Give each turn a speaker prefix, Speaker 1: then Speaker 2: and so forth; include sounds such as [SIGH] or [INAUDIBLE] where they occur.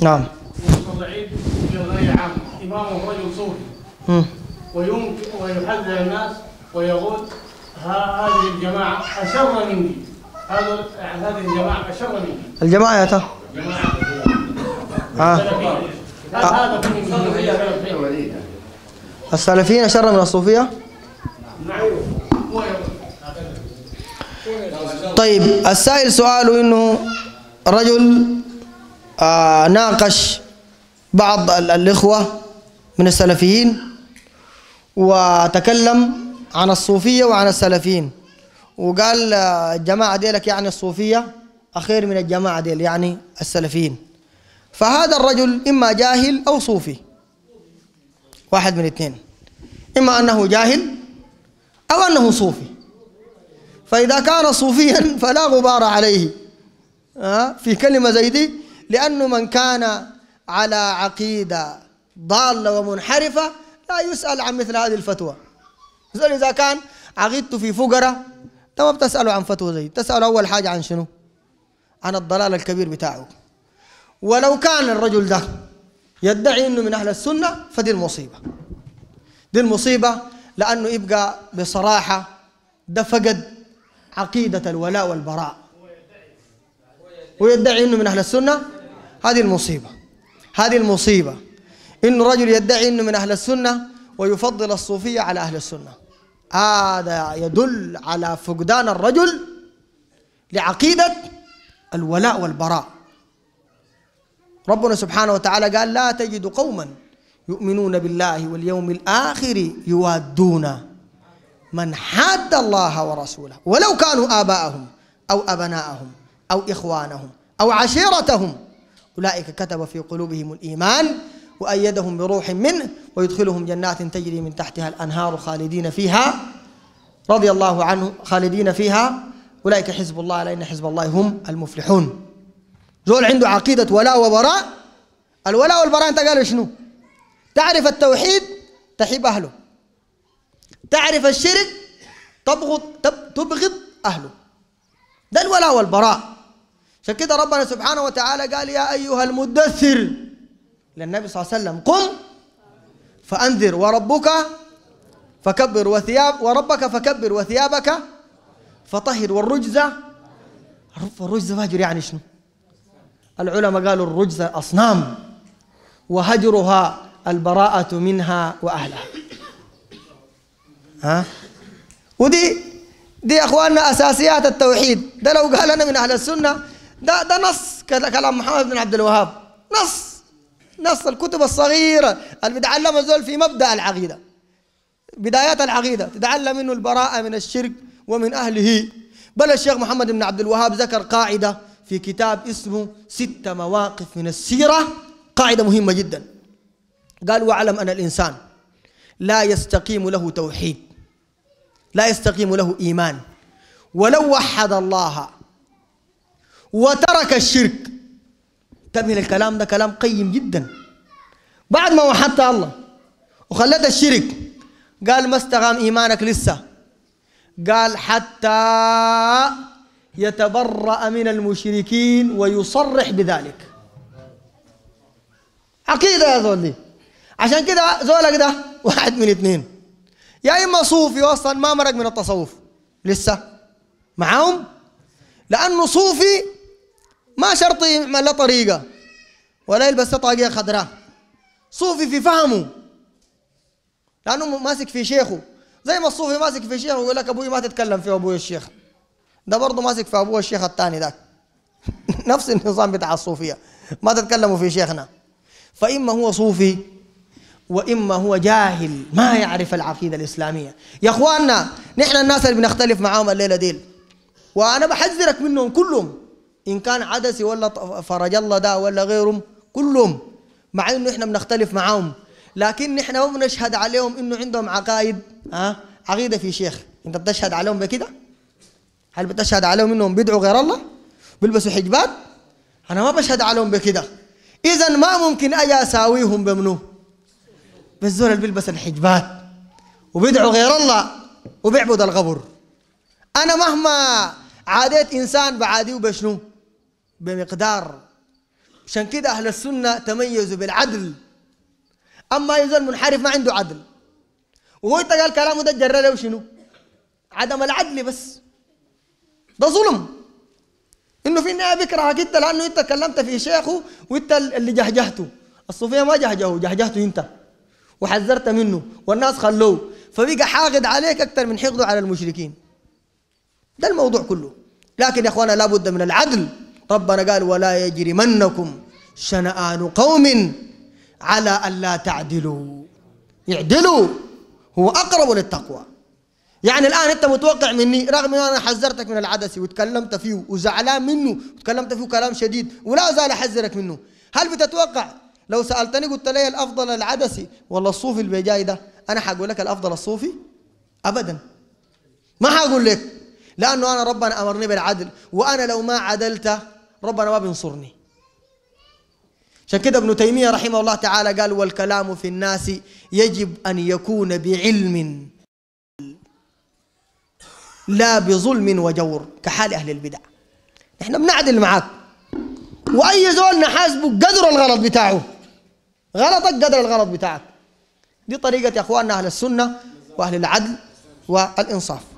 Speaker 1: نعم المتطلعين جمعية عام إمامهم رجل صوفي ويمكن ويحذر الناس ويقول هذه الجماعة أشر مني هذا هذه الجماعة أشر مني الجماعة يا ترى الجماعة هل هذا في السلفيين أشر من الصوفية؟ طيب السائل سؤاله انه رجل آه، ناقش بعض الإخوة من السلفيين وتكلم عن الصوفية وعن السلفيين وقال آه، الجماعة ديلك يعني الصوفية أخير من الجماعة ديل يعني السلفيين فهذا الرجل إما جاهل أو صوفي واحد من اثنين إما أنه جاهل أو أنه صوفي فإذا كان صوفيا فلا غبار عليه آه، في كلمة زي دي لأنه من كان على عقيدة ضالة ومنحرفة لا يسأل عن مثل هذه الفتوى زول إذا كان عقيدته في فقرة أنت ما بتسأله عن فتوى زي تسأله أول حاجة عن شنو عن الضلال الكبير بتاعه ولو كان الرجل ده يدعي أنه من أهل السنة فدي المصيبة دي المصيبة لأنه يبقى بصراحة ده فقد عقيدة الولاء والبراء ويدعي أنه من أهل السنة هذه المصيبة هذه المصيبة إنه رجل يدعي إنه من أهل السنة ويفضل الصوفية على أهل السنة هذا يدل على فقدان الرجل لعقيدة الولاء والبراء ربنا سبحانه وتعالى قال لا تجد قوما يؤمنون بالله واليوم الآخر يوادون من حاد الله ورسوله ولو كانوا آباءهم أو أبناءهم أو إخوانهم أو عشيرتهم أولئك كتب في قلوبهم الإيمان وأيدهم بروح منه ويدخلهم جنات تجري من تحتها الأنهار خالدين فيها رضي الله عنه خالدين فيها أولئك حزب الله لأن حزب الله هم المفلحون زول عنده عقيدة ولاء وبراء الولاء والبراء أنت قالوا شنو تعرف التوحيد تحب أهله تعرف الشرك تبغض تبغض أهله ده الولاء والبراء عشان كده ربنا سبحانه وتعالى قال يا أيها المدثر للنبي صلى الله عليه وسلم قم فأنذر وربك فكبر وثياب وربك فكبر وثيابك فطهر والرجزة الرجزة فاجر يعني شنو العلماء قالوا الرجزة أصنام وهجرها البراءة منها وأهلها ها ودي دي اخواننا اساسيات التوحيد ده لو قال انا من اهل السنه ده ده نص كلام محمد بن عبد الوهاب نص نص الكتب الصغيرة اللي بتعلم الزول في مبدأ العقيدة بدايات العقيدة تتعلم منه البراءة من الشرك ومن أهله بل الشيخ محمد بن عبد الوهاب ذكر قاعدة في كتاب اسمه ست مواقف من السيرة قاعدة مهمة جدا قال واعلم أن الإنسان لا يستقيم له توحيد لا يستقيم له إيمان ولو وحد الله وترك الشرك تبهل الكلام ده كلام قيم جدا بعد ما وحدت الله وخليت الشرك قال ما استغام إيمانك لسه قال حتى يتبرأ من المشركين ويصرح بذلك عقيدة يا زول دي عشان كده زولك ده واحد من اثنين يا إما صوفي أصلا ما مرق من التصوف لسه معاهم لأنه صوفي ما شرط يعمل له طريقة ولا يلبس طاقية خضراء صوفي في فهمه لأنه ماسك في شيخه زي ما الصوفي ماسك في شيخه يقول لك أبوي ما تتكلم في أبوي الشيخ ده برضه ماسك في أبوه الشيخ الثاني ذاك [LAUGHS] نفس النظام بتاع الصوفية ما تتكلموا في شيخنا فإما هو صوفي واما هو جاهل ما يعرف العقيده الاسلاميه يا اخواننا نحن الناس اللي بنختلف معاهم الليله ديل وانا بحذرك منهم كلهم إن كان عدسي ولا فرج الله ده ولا غيرهم كلهم مع إنه إحنا بنختلف معاهم لكن احنا ما بنشهد عليهم إنه عندهم عقائد ها عقيدة في شيخ أنت بتشهد عليهم بكده هل بتشهد عليهم إنهم بيدعوا غير الله بيلبسوا حجبات أنا ما بشهد عليهم بكده إذا ما ممكن أجي أساويهم بمنو بالزول اللي بيلبس الحجبات وبيدعوا غير الله وبيعبد القبر أنا مهما عاديت إنسان بعاديه بشنو بمقدار عشان كده أهل السنة تميزوا بالعدل أما أي منحرف ما عنده عدل وهو أنت قال كلامه ده جرى له شنو؟ عدم العدل بس ده ظلم انه في النهايه بيكرهك انت لانه انت كلمت في شيخه وانت اللي جهجهته الصوفيه ما جهجهه جهجهته انت وحذرت منه والناس خلوه فبقى حاقد عليك اكثر من حقده على المشركين ده الموضوع كله لكن يا اخوانا لابد من العدل ربنا قال ولا يجرمنكم شنآن قوم على ألا تعدلوا اعدلوا هو أقرب للتقوى يعني الآن أنت متوقع مني رغم أن أنا حذرتك من العدس وتكلمت فيه وزعلان منه وتكلمت فيه كلام شديد ولا أزال أحذرك منه هل بتتوقع لو سألتني قلت لي الأفضل العدسي ولا الصوفي اللي جاي ده أنا حقول لك الأفضل الصوفي أبدا ما حقول لك لأنه أنا ربنا أمرني بالعدل وأنا لو ما عدلت ربنا ما بينصرني عشان كده ابن تيمية رحمه الله تعالى قال والكلام في الناس يجب أن يكون بعلم لا بظلم وجور كحال أهل البدع نحن بنعدل معاك وأي زول نحاسبه قدر الغلط بتاعه غلطك قدر الغلط بتاعك دي طريقة يا أخواننا أهل السنة وأهل العدل والإنصاف